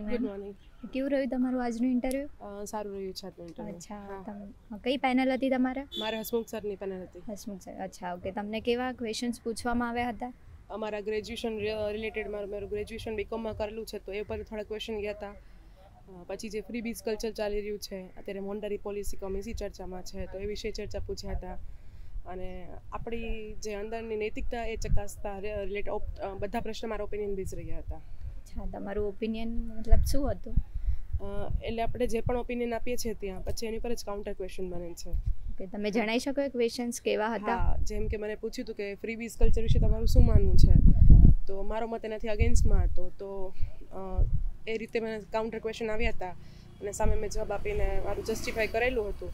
morning good morning કેવું રહ્યું તમારું આજનું ઇન્ટરવ્યુ સારું રહ્યું છે આજનું ઇન્ટરવ્યુ અચ્છા કઈ પેનલ હતી તમારે મારે હસમુખ સરની પેનલ હતી હસમુખ સર અચ્છા ઓકે તમને કેવા ક્વેશ્ચન્સ પૂછવામાં આવ્યા હતા અમારા ગ્રેજ્યુએશન રિલેટેડ મારું મારું ગ્રેજ્યુએશન બીકોમમાં કરેલું છે તો એ પર થોડા ક્વેશ્ચન ગયા હતા પછી જે ફ્રી બીઝ કલ્ચર ચાલી રહ્યું છે અત્યારે મોન્ડરી પોલિસી કમિસી ચર્ચામાં છે તો એ વિશે ચર્ચા પૂછ્યા હતા અને આપણી જે અંદરની નૈતિકતા એ ચકાસતા રિલેટ બધા પ્રશ્ન મારા ઓપિનિયન બીજ રહ્યા હતા અચ્છા તમારું ઓપિનિયન મતલબ શું હતું એટલે આપણે જે પણ ઓપિનિયન આપીએ છીએ ત્યાં પછી એની પર જ કાઉન્ટર ક્વેશ્ચન બને છે ઓકે તમે જણાવી શકો ક્વેશ્ચન્સ કેવા હતા જેમ કે મને પૂછ્યું હતું કે ફ્રી બીઝ કલ્ચર વિશે તમારું શું માનવું છે તો મારો મત એનાથી અગેન્સ્ટમાં હતો તો એ રીતે મને કાઉન્ટર ક્વેશ્ચન આવ્યા હતા અને સામે મેં જવાબ આપીને મારું જસ્ટિફાય કરેલું હતું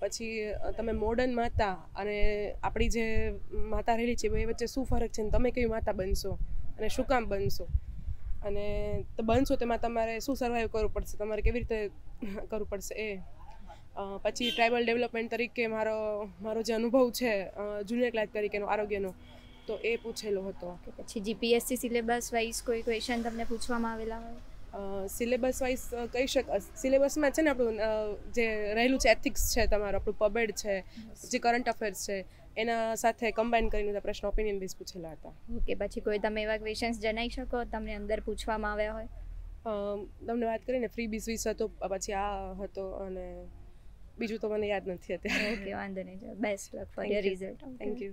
પછી તમે મોડર્ન માતા અને આપણી જે માતા રહેલી છે એ વચ્ચે શું ફરક છે ને તમે કઈ માતા બનશો અને શું કામ બનશો અને બનશો તેમાં તમારે શું સર્વાઈવ કરવું પડશે તમારે કેવી રીતે કરવું પડશે એ પછી ટ્રાઇબલ ડેવલપમેન્ટ તરીકે મારો મારો જે અનુભવ છે જુનિયર ક્લાસ તરીકેનો આરોગ્યનો તો એ પૂછેલો હતો પછી જીપીએસસી સિલેબસ વાઇઝ કોઈ ક્વેશ્ચન તમને પૂછવામાં આવેલા હોય સિલેબસ વાઇઝ કહી શક સિલેબસમાં છે ને આપણું જે રહેલું છે એથિક્સ છે તમારું આપણું પબેડ છે જે કરંટ અફેર્સ છે એના સાથે કમ્બાઈન કરીને પ્રશ્ન ઓપિનિયન બેઝ પૂછેલા હતા ઓકે પછી કોઈ તમે એવા ક્વેશ્ચન્સ જણાવી શકો તમને અંદર પૂછવામાં આવ્યા હોય તમને વાત કરીને ફ્રી બીઝ વિસ હતો પછી આ હતો અને બીજું તો મને યાદ નથી અત્યારે ઓકે વાંધો નહીં best luck for your result thank you